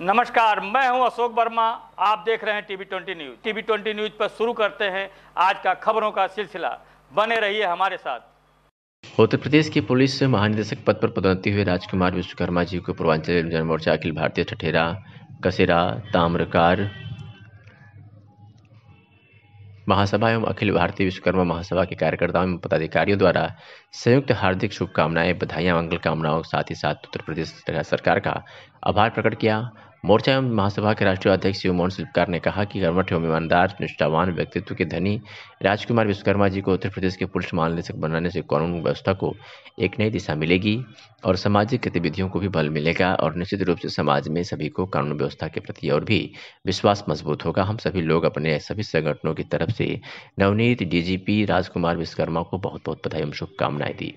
नमस्कार मैं हूं अशोक वर्मा आप देख रहे हैं TV twenty news TV twenty news पर शुरू करते हैं आज का खबरों का सिलसिला बने रहिए हमारे साथ उत्तर प्रदेश की पुलिस महानिदेशक पद पर पदोन्नति हुए राजकुमार विश्वकर्मा जी को पूर्वांचल जन मोर्चा अखिल भारतीय ठठेरा कसेरा ताम्रकार महासभा एवं अखिल भारतीय विश्वकर्मा महासभा के कार्यकर्ताओं एवं पदाधिकारियों द्वारा संयुक्त हार्दिक शुभकामनाएं बधाइयां मंगल कामनाओं साथ ही साथ उत्तर प्रदेश सरकार का आभार प्रकट किया मोर्चा एवं महासभा के राष्ट्रीय अध्यक्ष शिव मोहन सिलकार ने कहा कि कर्मठ एवं ईमानदार निष्ठावान व्यक्तित्व के धनी राजकुमार विश्वकर्मा जी को उत्तर प्रदेश के पुलिस महानिदेशक बनाने से कानून व्यवस्था को एक नई दिशा मिलेगी और सामाजिक गतिविधियों को भी बल मिलेगा और निश्चित रूप से समाज में सभी को कानून व्यवस्था के प्रति और भी विश्वास मजबूत होगा हम सभी लोग अपने सभी संगठनों की तरफ से नवनीत डीजीपी राजकुमार विश्वकर्मा को बहुत बहुत बधाई एवं शुभकामनाएं दी